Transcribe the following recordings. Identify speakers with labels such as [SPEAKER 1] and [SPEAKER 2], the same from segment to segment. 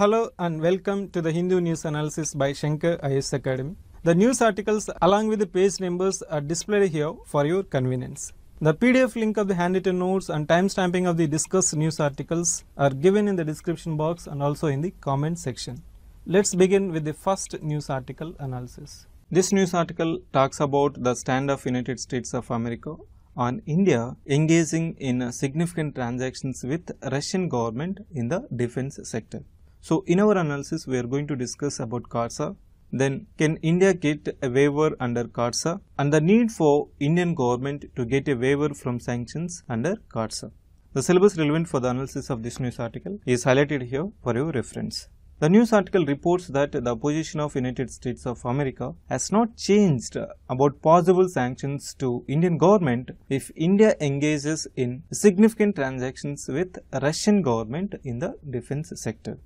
[SPEAKER 1] Hello and welcome to the Hindu News Analysis by Shankar IS Academy. The news articles along with the page numbers are displayed here for your convenience. The PDF link of the handwritten notes and timestamping of the discussed news articles are given in the description box and also in the comment section. Let's begin with the first news article analysis. This news article talks about the stand of United States of America on India engaging in significant transactions with Russian government in the defense sector. So in our analysis, we are going to discuss about CARSA. Then can India get a waiver under CARSA and the need for Indian government to get a waiver from sanctions under CARSA. The syllabus relevant for the analysis of this news article is highlighted here for your reference. The news article reports that the position of United States of America has not changed about possible sanctions to Indian government if India engages in significant transactions with Russian government in the defense sector.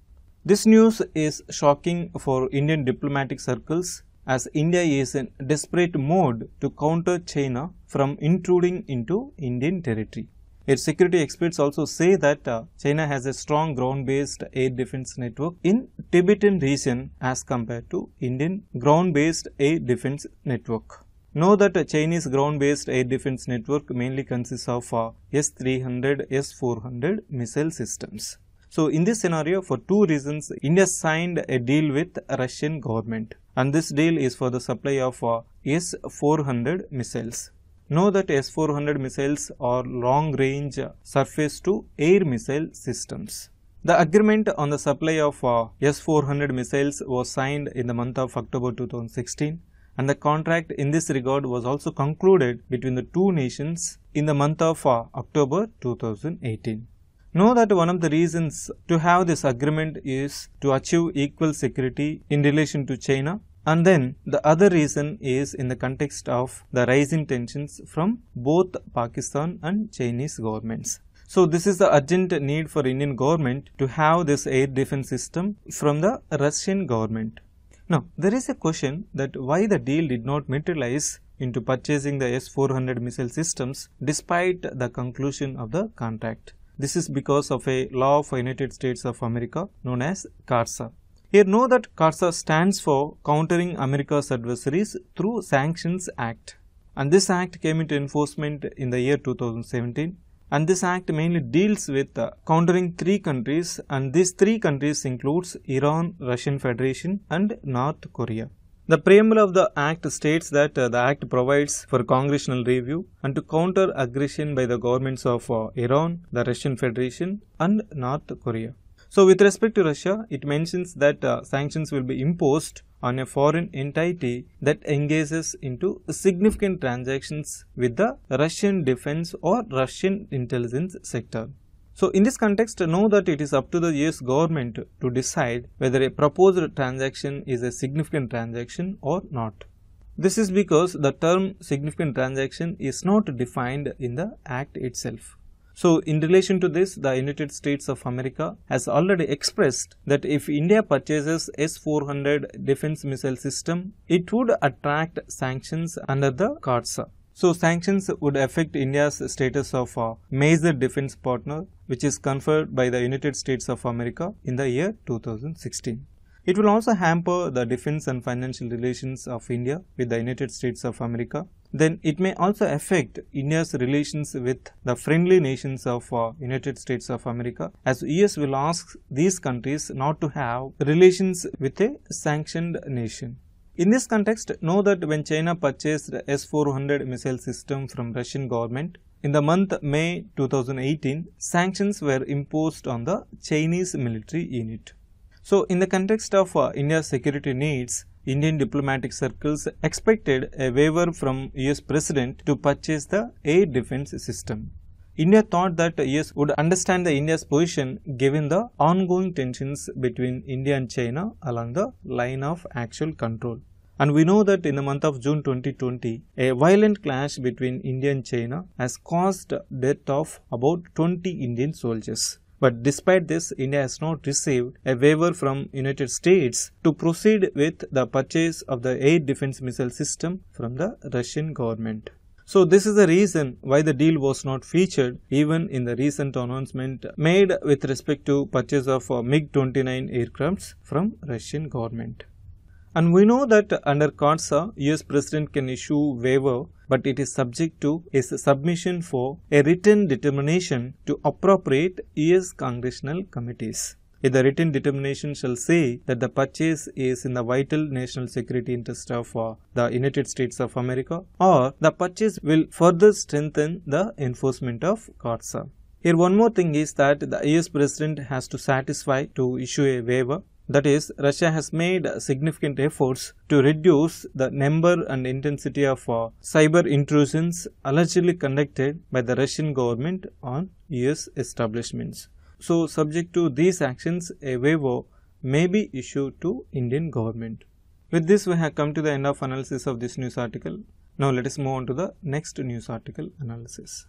[SPEAKER 1] This news is shocking for Indian diplomatic circles as India is in desperate mode to counter China from intruding into Indian territory. Its security experts also say that uh, China has a strong ground-based air defense network in Tibetan region as compared to Indian ground-based air defense network. Know that a Chinese ground-based air defense network mainly consists of uh, S-300, S-400 missile systems. So in this scenario, for two reasons, India signed a deal with Russian government and this deal is for the supply of uh, S-400 missiles. Know that S-400 missiles are long-range surface-to-air missile systems. The agreement on the supply of uh, S-400 missiles was signed in the month of October 2016 and the contract in this regard was also concluded between the two nations in the month of uh, October 2018. Know that one of the reasons to have this agreement is to achieve equal security in relation to China and then the other reason is in the context of the rising tensions from both Pakistan and Chinese governments. So this is the urgent need for Indian government to have this air defense system from the Russian government. Now there is a question that why the deal did not materialize into purchasing the S-400 missile systems despite the conclusion of the contract. This is because of a law of United States of America known as CARSA. Here know that CARSA stands for Countering America's Adversaries Through Sanctions Act. And this act came into enforcement in the year 2017 and this act mainly deals with uh, countering three countries and these three countries includes Iran, Russian Federation and North Korea. The preamble of the Act states that uh, the Act provides for congressional review and to counter aggression by the governments of uh, Iran, the Russian Federation, and North Korea. So, with respect to Russia, it mentions that uh, sanctions will be imposed on a foreign entity that engages into significant transactions with the Russian defense or Russian intelligence sector. So in this context, know that it is up to the US government to decide whether a proposed transaction is a significant transaction or not. This is because the term significant transaction is not defined in the act itself. So in relation to this, the United States of America has already expressed that if India purchases S-400 defense missile system, it would attract sanctions under the CARTSA. So sanctions would affect India's status of a uh, major defense partner which is conferred by the United States of America in the year 2016. It will also hamper the defense and financial relations of India with the United States of America. Then it may also affect India's relations with the friendly nations of uh, United States of America as US will ask these countries not to have relations with a sanctioned nation. In this context, know that when China purchased S-400 missile system from Russian government, in the month May 2018, sanctions were imposed on the Chinese military unit. So, in the context of uh, India's security needs, Indian diplomatic circles expected a waiver from US President to purchase the air defense system. India thought that US would understand the India's position given the ongoing tensions between India and China along the line of actual control. And we know that in the month of June 2020, a violent clash between India and China has caused death of about 20 Indian soldiers. But despite this, India has not received a waiver from United States to proceed with the purchase of the air defense missile system from the Russian government. So this is the reason why the deal was not featured even in the recent announcement made with respect to purchase of uh, MiG-29 aircrafts from Russian government. And we know that under CARSA, US President can issue waiver but it is subject to a submission for a written determination to appropriate US congressional committees. If the written determination shall say that the purchase is in the vital national security interest of uh, the United States of America or the purchase will further strengthen the enforcement of COTSA. Here one more thing is that the US president has to satisfy to issue a waiver that is, Russia has made significant efforts to reduce the number and intensity of uh, cyber intrusions allegedly conducted by the Russian government on US establishments. So, subject to these actions, a waiver may be issued to Indian government. With this, we have come to the end of analysis of this news article. Now, let us move on to the next news article analysis.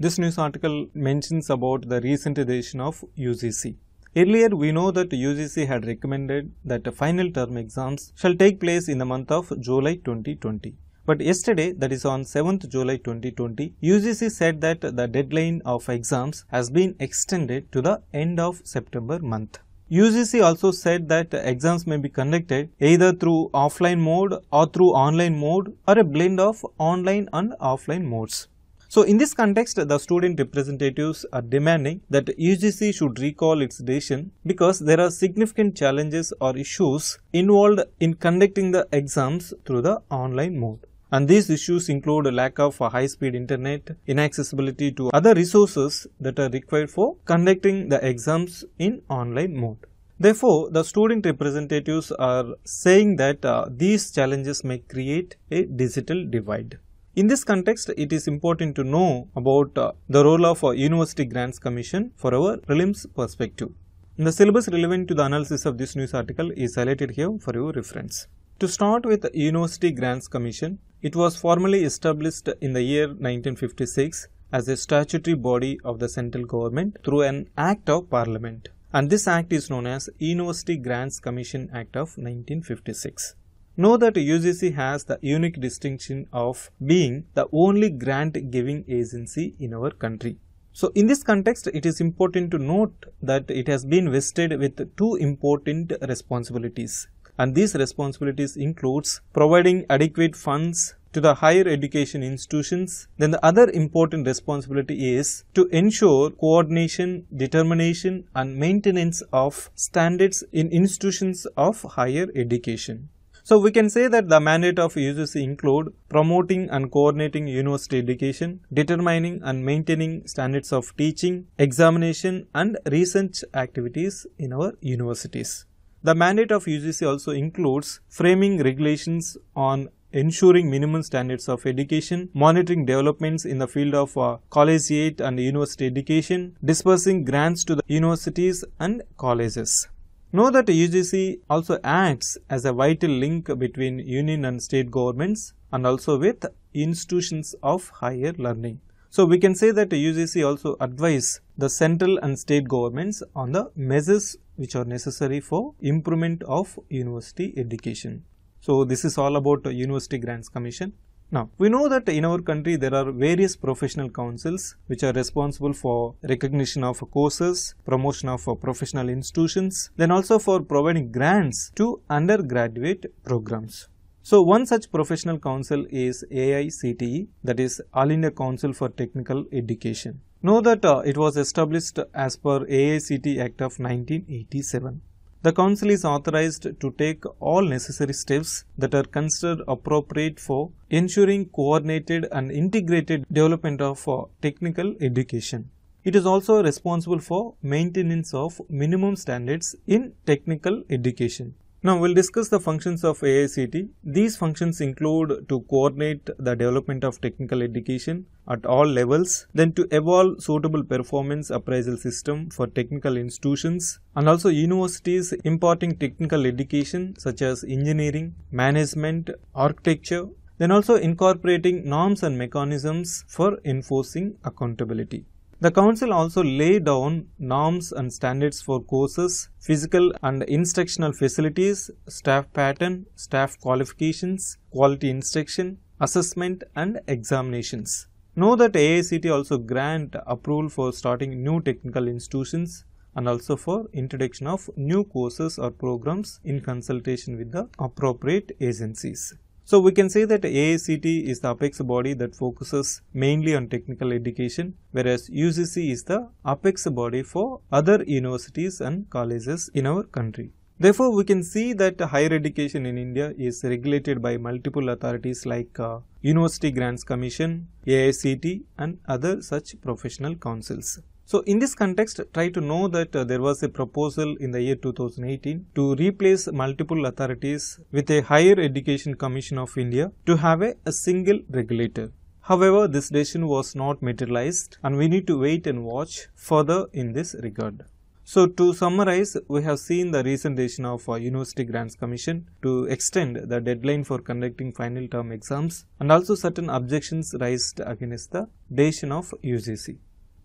[SPEAKER 1] This news article mentions about the recent edition of UGC. Earlier, we know that UGC had recommended that final term exams shall take place in the month of July 2020. But yesterday, that is on 7th July 2020, UGC said that the deadline of exams has been extended to the end of September month. UGC also said that exams may be conducted either through offline mode or through online mode or a blend of online and offline modes. So in this context, the student representatives are demanding that UGC should recall its decision because there are significant challenges or issues involved in conducting the exams through the online mode. And these issues include a lack of high-speed internet, inaccessibility to other resources that are required for conducting the exams in online mode. Therefore, the student representatives are saying that uh, these challenges may create a digital divide. In this context, it is important to know about uh, the role of a University Grants Commission for our prelims perspective. The syllabus relevant to the analysis of this news article is highlighted here for your reference. To start with the University Grants Commission, it was formally established in the year 1956 as a statutory body of the central government through an Act of Parliament. And this act is known as University Grants Commission Act of 1956. Know that UGC has the unique distinction of being the only grant giving agency in our country. So in this context, it is important to note that it has been vested with two important responsibilities and these responsibilities includes providing adequate funds to the higher education institutions. Then the other important responsibility is to ensure coordination, determination and maintenance of standards in institutions of higher education. So we can say that the mandate of UGC include promoting and coordinating university education, determining and maintaining standards of teaching, examination and research activities in our universities. The mandate of UGC also includes framing regulations on ensuring minimum standards of education, monitoring developments in the field of uh, collegiate and university education, dispersing grants to the universities and colleges. Know that UGC also acts as a vital link between union and state governments and also with institutions of higher learning. So we can say that UGC also advise the central and state governments on the measures which are necessary for improvement of university education. So this is all about University Grants Commission. Now, we know that in our country there are various professional councils which are responsible for recognition of courses, promotion of professional institutions, then also for providing grants to undergraduate programs. So, one such professional council is AICTE that is All India Council for Technical Education. Know that uh, it was established as per AICT Act of 1987. The Council is authorized to take all necessary steps that are considered appropriate for ensuring coordinated and integrated development of uh, technical education. It is also responsible for maintenance of minimum standards in technical education. Now we'll discuss the functions of AICT. These functions include to coordinate the development of technical education at all levels, then to evolve suitable performance appraisal system for technical institutions and also universities imparting technical education such as engineering, management, architecture, then also incorporating norms and mechanisms for enforcing accountability. The Council also lay down norms and standards for courses, physical and instructional facilities, staff pattern, staff qualifications, quality instruction, assessment and examinations. Know that AICT also grant approval for starting new technical institutions and also for introduction of new courses or programs in consultation with the appropriate agencies. So we can say that AICT is the apex body that focuses mainly on technical education, whereas UCC is the apex body for other universities and colleges in our country. Therefore, we can see that higher education in India is regulated by multiple authorities like uh, University Grants Commission, AICT and other such professional councils. So in this context, try to know that uh, there was a proposal in the year 2018 to replace multiple authorities with a Higher Education Commission of India to have a, a single regulator. However, this decision was not materialized and we need to wait and watch further in this regard. So to summarize, we have seen the recent decision of uh, University Grants Commission to extend the deadline for conducting final term exams and also certain objections raised against the decision of UGC.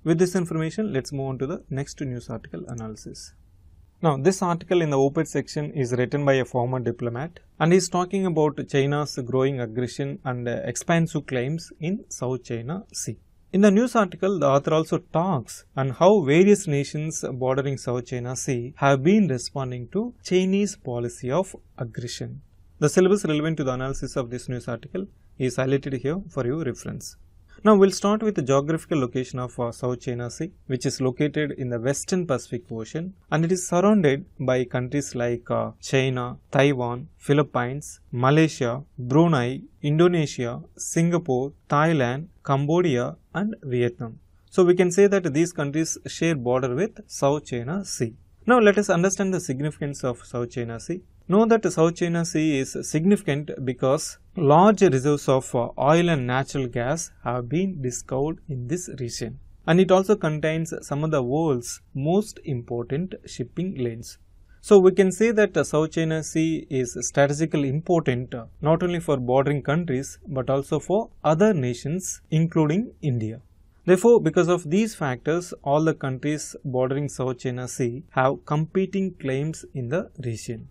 [SPEAKER 1] With this information, let's move on to the next news article analysis. Now, this article in the op-ed section is written by a former diplomat and he's talking about China's growing aggression and uh, expansive claims in South China Sea. In the news article, the author also talks on how various nations bordering South China Sea have been responding to Chinese policy of aggression. The syllabus relevant to the analysis of this news article is highlighted here for your reference. Now we'll start with the geographical location of uh, South China Sea, which is located in the western Pacific Ocean and it is surrounded by countries like uh, China, Taiwan, Philippines, Malaysia, Brunei, Indonesia, Singapore, Thailand, Cambodia and Vietnam. So we can say that these countries share border with South China Sea. Now let us understand the significance of South China Sea. Know that the South China Sea is significant because large reserves of uh, oil and natural gas have been discovered in this region. And it also contains some of the world's most important shipping lanes. So we can say that the South China Sea is strategically important uh, not only for bordering countries but also for other nations including India. Therefore, because of these factors, all the countries bordering South China Sea have competing claims in the region.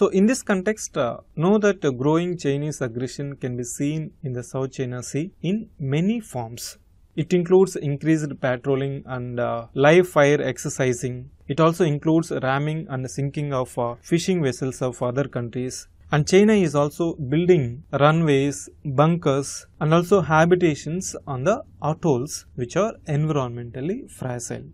[SPEAKER 1] So, in this context, uh, know that uh, growing Chinese aggression can be seen in the South China Sea in many forms. It includes increased patrolling and uh, live fire exercising. It also includes ramming and sinking of uh, fishing vessels of other countries. And China is also building runways, bunkers, and also habitations on the atolls which are environmentally fragile.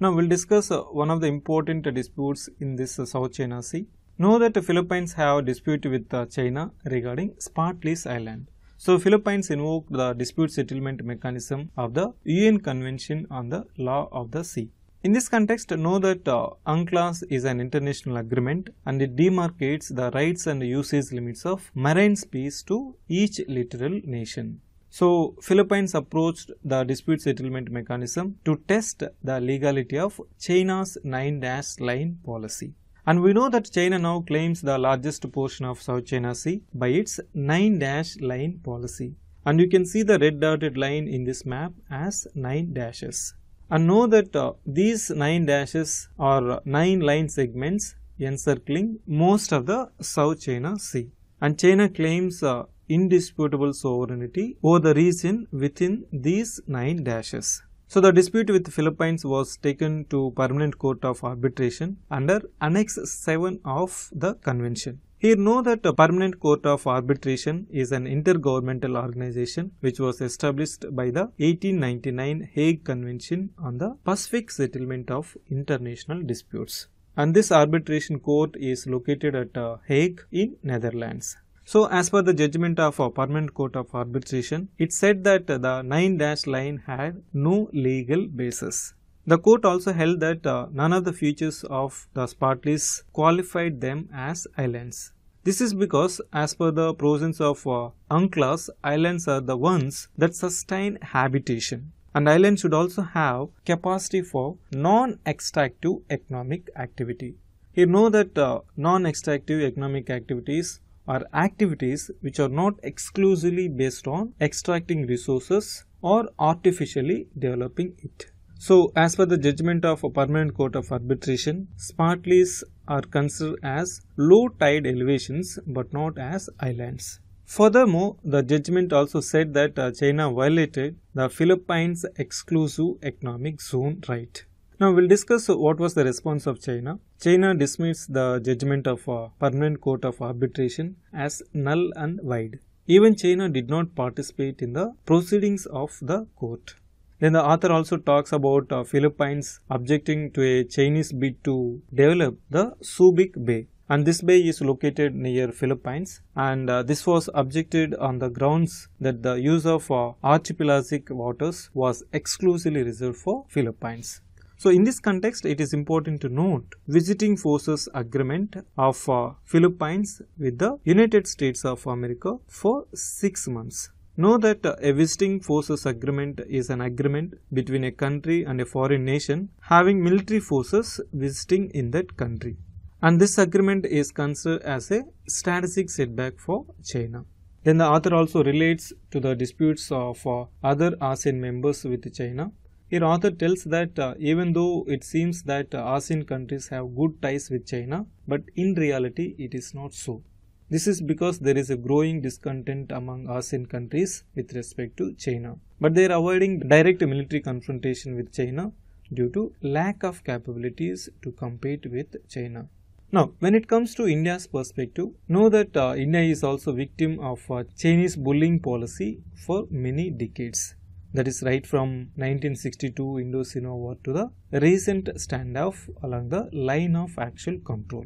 [SPEAKER 1] Now, we'll discuss uh, one of the important disputes in this uh, South China Sea Know that the Philippines have a dispute with uh, China regarding Spratly's Island. So Philippines invoked the dispute settlement mechanism of the UN Convention on the Law of the Sea. In this context, know that uh, UNCLOS is an international agreement and it demarcates the rights and usage limits of marine space to each littoral nation. So, Philippines approached the dispute settlement mechanism to test the legality of China's 9-dash line policy. And we know that China now claims the largest portion of South China Sea by its 9 dash line policy. And you can see the red dotted line in this map as 9 dashes. And know that uh, these 9 dashes or 9 line segments encircling most of the South China Sea. And China claims uh, indisputable sovereignty over the region within these 9 dashes. So the dispute with Philippines was taken to Permanent Court of Arbitration under Annex 7 of the Convention. Here know that a Permanent Court of Arbitration is an intergovernmental organization which was established by the 1899 Hague Convention on the Pacific Settlement of International Disputes. And this arbitration court is located at uh, Hague in Netherlands. So as per the judgment of a uh, Permanent Court of Arbitration, it said that the 9 dash line had no legal basis. The court also held that uh, none of the features of the Spartlis qualified them as islands. This is because as per the provisions of uh, UNCLOS, islands are the ones that sustain habitation and islands should also have capacity for non-extractive economic activity. You know that uh, non-extractive economic activities are activities which are not exclusively based on extracting resources or artificially developing it. So, as per the judgment of a permanent court of arbitration, smartleys are considered as low tide elevations but not as islands. Furthermore, the judgment also said that uh, China violated the Philippines exclusive economic zone right. Now we'll discuss what was the response of China. China dismissed the judgment of a uh, permanent court of arbitration as null and void. Even China did not participate in the proceedings of the court. Then the author also talks about uh, Philippines objecting to a Chinese bid to develop the Subic Bay. And this bay is located near Philippines and uh, this was objected on the grounds that the use of uh, archipelagic waters was exclusively reserved for Philippines. So in this context, it is important to note visiting forces agreement of uh, Philippines with the United States of America for six months. Know that uh, a visiting forces agreement is an agreement between a country and a foreign nation having military forces visiting in that country. And this agreement is considered as a strategic setback for China. Then the author also relates to the disputes of uh, other ASEAN members with China here author tells that uh, even though it seems that uh, ASEAN countries have good ties with China, but in reality it is not so. This is because there is a growing discontent among ASEAN countries with respect to China. But they are avoiding direct military confrontation with China due to lack of capabilities to compete with China. Now, when it comes to India's perspective, know that uh, India is also victim of uh, Chinese bullying policy for many decades that is right from 1962 Indo-Sino War to the recent standoff along the line of actual control.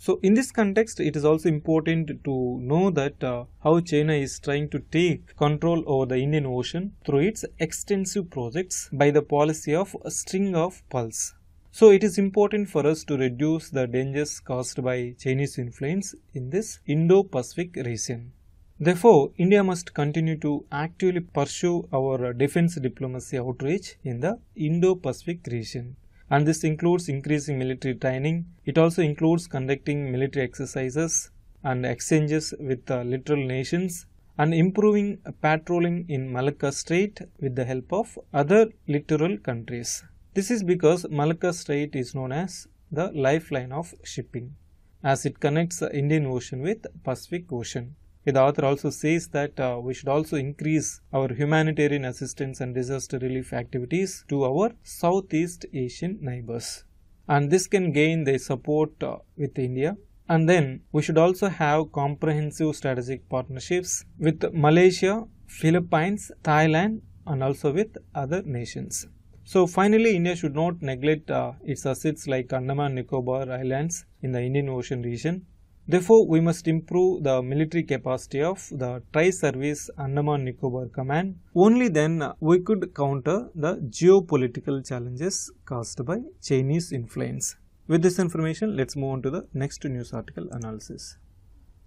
[SPEAKER 1] So in this context, it is also important to know that uh, how China is trying to take control over the Indian Ocean through its extensive projects by the policy of string of pulse. So it is important for us to reduce the dangers caused by Chinese influence in this Indo-Pacific region. Therefore, India must continue to actively pursue our defense diplomacy outreach in the Indo-Pacific region. And this includes increasing military training. It also includes conducting military exercises and exchanges with uh, literal nations and improving patrolling in Malacca Strait with the help of other littoral countries. This is because Malacca Strait is known as the lifeline of shipping as it connects the Indian Ocean with Pacific Ocean. Okay, the author also says that uh, we should also increase our humanitarian assistance and disaster relief activities to our Southeast Asian neighbors. And this can gain their support uh, with India. And then we should also have comprehensive strategic partnerships with Malaysia, Philippines, Thailand, and also with other nations. So finally, India should not neglect uh, its assets like Andaman Nicobar Islands in the Indian Ocean region Therefore, we must improve the military capacity of the Tri-Service Andaman Nicobar Command. Only then uh, we could counter the geopolitical challenges caused by Chinese influence. With this information, let's move on to the next news article analysis.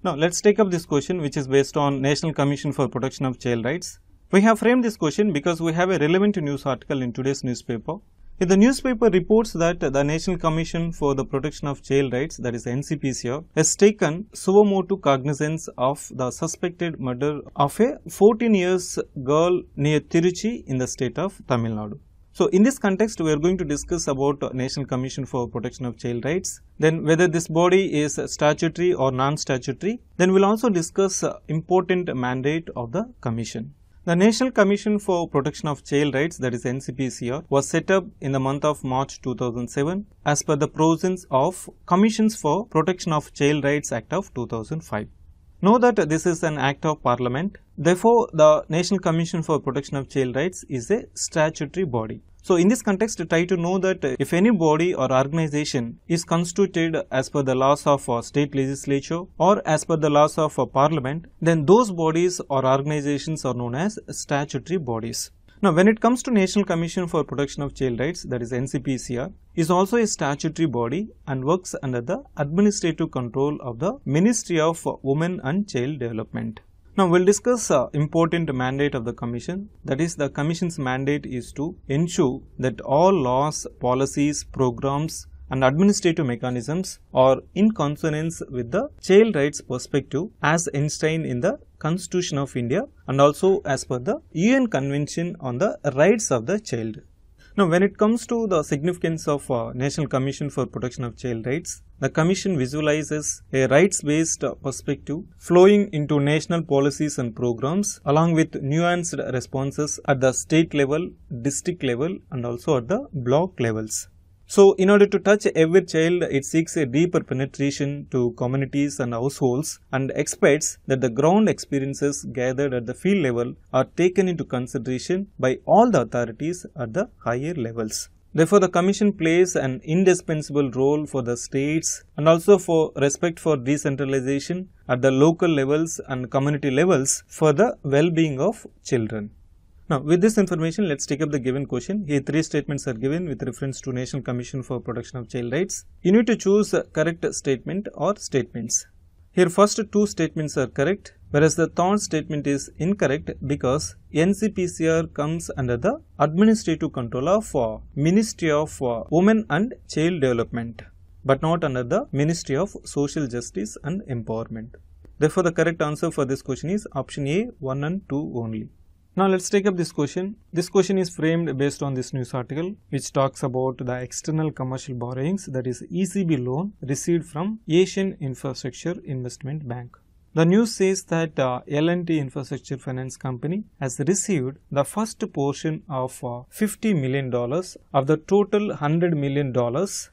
[SPEAKER 1] Now, let's take up this question which is based on National Commission for Protection of Child Rights. We have framed this question because we have a relevant news article in today's newspaper the newspaper reports that the National Commission for the Protection of Child Rights, that is NCPCR, has taken Suomoto cognizance of the suspected murder of a 14 years girl near Tiruchi in the state of Tamil Nadu. So, in this context, we are going to discuss about National Commission for Protection of Child Rights, then whether this body is statutory or non-statutory, then we will also discuss important mandate of the commission. The National Commission for Protection of Child Rights that is NCPCR was set up in the month of March 2007 as per the provisions of Commissions for Protection of Child Rights Act of 2005. Know that this is an act of parliament. Therefore, the National Commission for Protection of Child Rights is a statutory body. So in this context, try to know that if any body or organization is constituted as per the laws of state legislature or as per the laws of parliament, then those bodies or organizations are known as statutory bodies. Now, when it comes to National Commission for Protection of Child Rights, that is NCPCR, is also a statutory body and works under the administrative control of the Ministry of Women and Child Development. Now we'll discuss uh, important mandate of the Commission. That is the Commission's mandate is to ensure that all laws, policies, programs and administrative mechanisms are in consonance with the child rights perspective as enshrined in the Constitution of India and also as per the UN Convention on the Rights of the Child. Now, when it comes to the significance of uh, National Commission for Protection of Child Rights, the Commission visualizes a rights-based uh, perspective flowing into national policies and programs along with nuanced responses at the state level, district level and also at the block levels. So in order to touch every child, it seeks a deeper penetration to communities and households and expects that the ground experiences gathered at the field level are taken into consideration by all the authorities at the higher levels. Therefore, the Commission plays an indispensable role for the states and also for respect for decentralization at the local levels and community levels for the well-being of children. Now, with this information, let's take up the given question. Here, three statements are given with reference to National Commission for Protection of Child Rights. You need to choose a correct statement or statements. Here, first two statements are correct, whereas the third statement is incorrect because NCPCR comes under the administrative control of uh, Ministry of uh, Women and Child Development, but not under the Ministry of Social Justice and Empowerment. Therefore, the correct answer for this question is option A, 1 and 2 only. Now let's take up this question. This question is framed based on this news article which talks about the external commercial borrowings that is ECB loan received from Asian Infrastructure Investment Bank. The news says that uh, L&T Infrastructure Finance Company has received the first portion of uh, $50 million of the total $100 million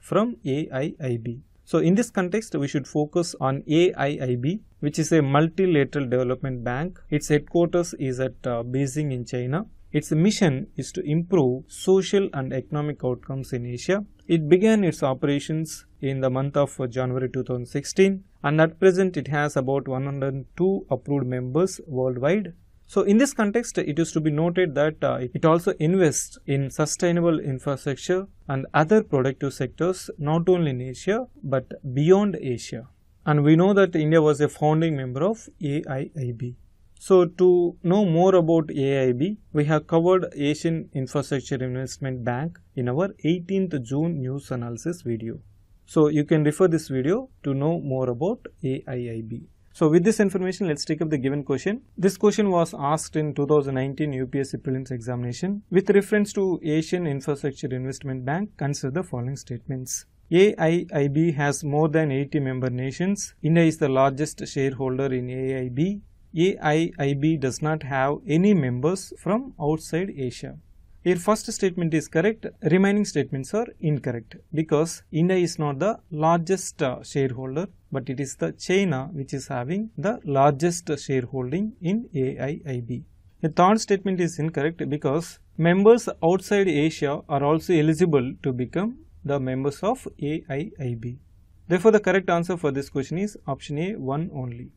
[SPEAKER 1] from AIIB. So in this context, we should focus on AIIB which is a multilateral development bank. Its headquarters is at uh, Beijing in China. Its mission is to improve social and economic outcomes in Asia. It began its operations in the month of January 2016 and at present it has about 102 approved members worldwide. So in this context, it is to be noted that uh, it also invests in sustainable infrastructure and other productive sectors not only in Asia but beyond Asia and we know that India was a founding member of AIIB. So to know more about AIB, we have covered Asian Infrastructure Investment Bank in our 18th June news analysis video. So you can refer this video to know more about AIIB. So with this information, let's take up the given question. This question was asked in 2019 UPSC prelims examination. With reference to Asian Infrastructure Investment Bank, consider the following statements. AIIB has more than 80 member nations. India is the largest shareholder in AIIB. AIIB does not have any members from outside Asia. Your first statement is correct, remaining statements are incorrect because India is not the largest uh, shareholder but it is the China which is having the largest shareholding in AIIB. The third statement is incorrect because members outside Asia are also eligible to become the members of AIIB. Therefore, the correct answer for this question is option A 1 only.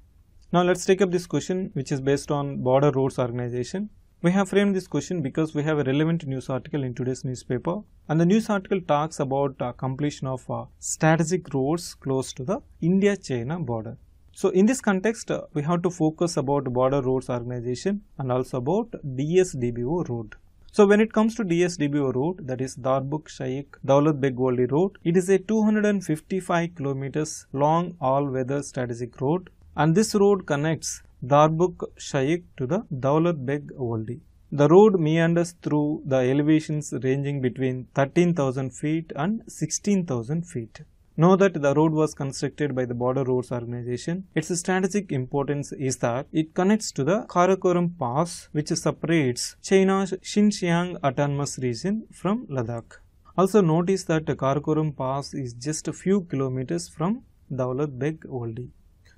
[SPEAKER 1] Now let's take up this question which is based on Border Roads Organization. We have framed this question because we have a relevant news article in today's newspaper and the news article talks about uh, completion of uh, strategic roads close to the India-China border. So in this context, uh, we have to focus about Border Roads Organization and also about DSDBO road. So when it comes to DSDBO route, that is Darbuk Shaikh Daulat Beg Goldi route, it is a 255 kilometers long all-weather strategic road, and this road connects Darbuk Shaikh to the Daulat Beg Goldi. The road meanders through the elevations ranging between 13,000 feet and 16,000 feet. Know that the road was constructed by the Border Roads Organization, its strategic importance is that it connects to the Karakoram Pass, which separates China's Xinjiang Autonomous Region from Ladakh. Also notice that the Karakoram Pass is just a few kilometers from Daulat Beg Oldi.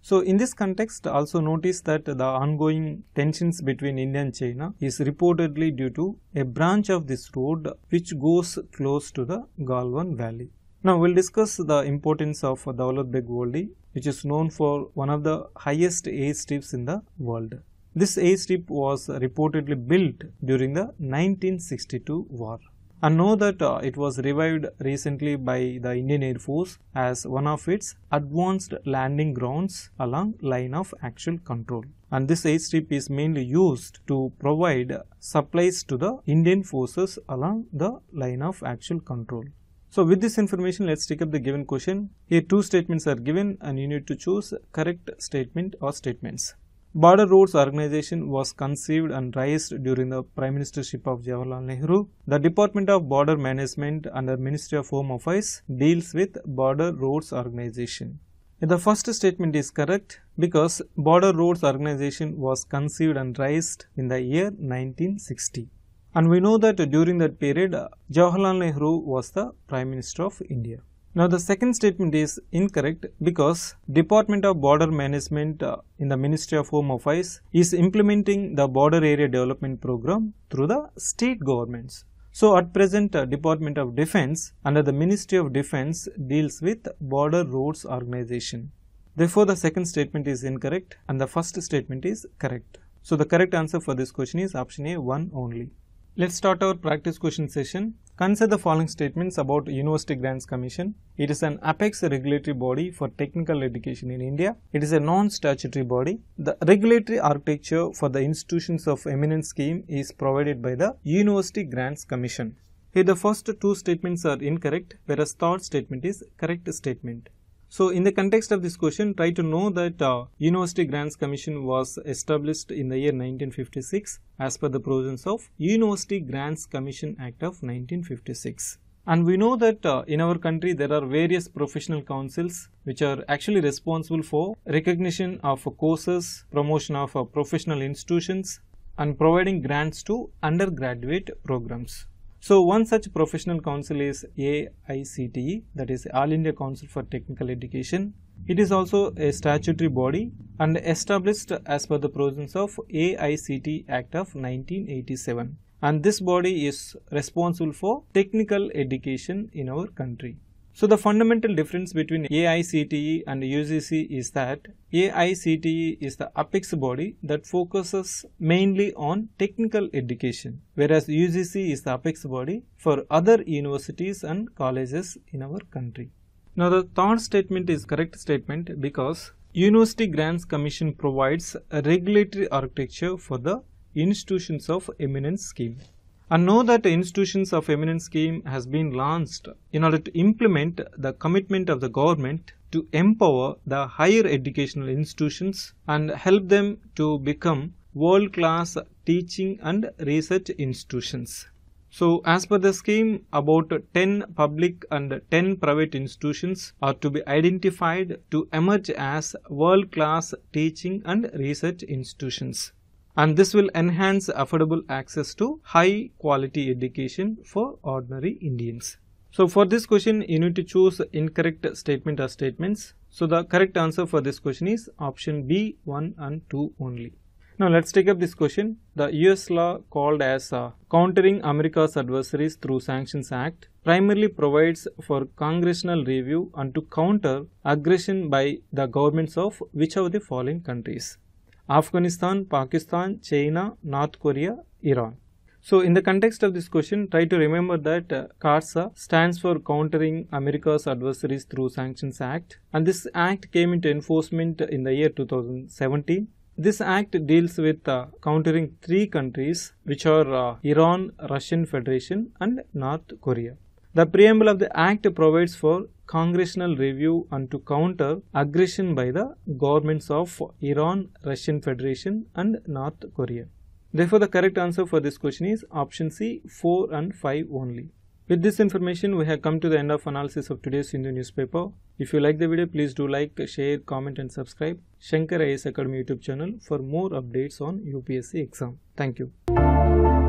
[SPEAKER 1] So in this context also notice that the ongoing tensions between India and China is reportedly due to a branch of this road which goes close to the Galwan Valley. Now we'll discuss the importance of Dawlat Beg which is known for one of the highest A strips in the world. This A strip was reportedly built during the 1962 war. and know that uh, it was revived recently by the Indian Air Force as one of its advanced landing grounds along line of actual control. And this airstrip is mainly used to provide supplies to the Indian forces along the line of actual control. So with this information, let's take up the given question. Here two statements are given and you need to choose correct statement or statements. Border Roads organization was conceived and raised during the Prime Ministership of Jawaharlal Nehru. The Department of Border Management under Ministry of Home Affairs deals with Border Roads organization. The first statement is correct because Border Roads organization was conceived and raised in the year 1960. And we know that during that period, uh, Jawaharlal Nehru was the Prime Minister of India. Now the second statement is incorrect because Department of Border Management uh, in the Ministry of Home Affairs is implementing the border area development program through the state governments. So at present uh, Department of Defense under the Ministry of Defense deals with Border Roads Organization. Therefore the second statement is incorrect and the first statement is correct. So the correct answer for this question is option A 1 only. Let's start our practice question session. Consider the following statements about University Grants Commission. It is an apex regulatory body for technical education in India. It is a non-statutory body. The regulatory architecture for the institutions of eminence scheme is provided by the University Grants Commission. Here the first two statements are incorrect whereas third statement is correct statement. So in the context of this question, try to know that uh, University Grants Commission was established in the year 1956 as per the provisions of University Grants Commission Act of 1956. And we know that uh, in our country there are various professional councils which are actually responsible for recognition of uh, courses, promotion of uh, professional institutions and providing grants to undergraduate programs. So one such professional council is AICTE that is All India Council for Technical Education. It is also a statutory body and established as per the provisions of AICT Act of 1987 and this body is responsible for technical education in our country. So the fundamental difference between AICTE and UGC is that AICTE is the apex body that focuses mainly on technical education, whereas UGC is the apex body for other universities and colleges in our country. Now the third statement is correct statement because University Grants Commission provides a regulatory architecture for the institutions of eminence scheme and know that institutions of eminence scheme has been launched in order to implement the commitment of the government to empower the higher educational institutions and help them to become world-class teaching and research institutions. So as per the scheme, about 10 public and 10 private institutions are to be identified to emerge as world-class teaching and research institutions and this will enhance affordable access to high quality education for ordinary Indians. So for this question, you need to choose incorrect statement or statements. So the correct answer for this question is option B, 1 and 2 only. Now let's take up this question. The US law called as uh, Countering America's Adversaries Through Sanctions Act primarily provides for congressional review and to counter aggression by the governments of which of the following countries. Afghanistan, Pakistan, China, North Korea, Iran. So in the context of this question, try to remember that uh, CARSA stands for Countering America's Adversaries Through Sanctions Act and this act came into enforcement in the year 2017. This act deals with uh, countering three countries which are uh, Iran, Russian Federation and North Korea. The preamble of the act provides for congressional review and to counter aggression by the governments of Iran, Russian Federation and North Korea. Therefore, the correct answer for this question is option C, 4 and 5 only. With this information, we have come to the end of analysis of today's Hindu newspaper. If you like the video, please do like, share, comment and subscribe Shankar IS Academy YouTube channel for more updates on UPSC exam. Thank you.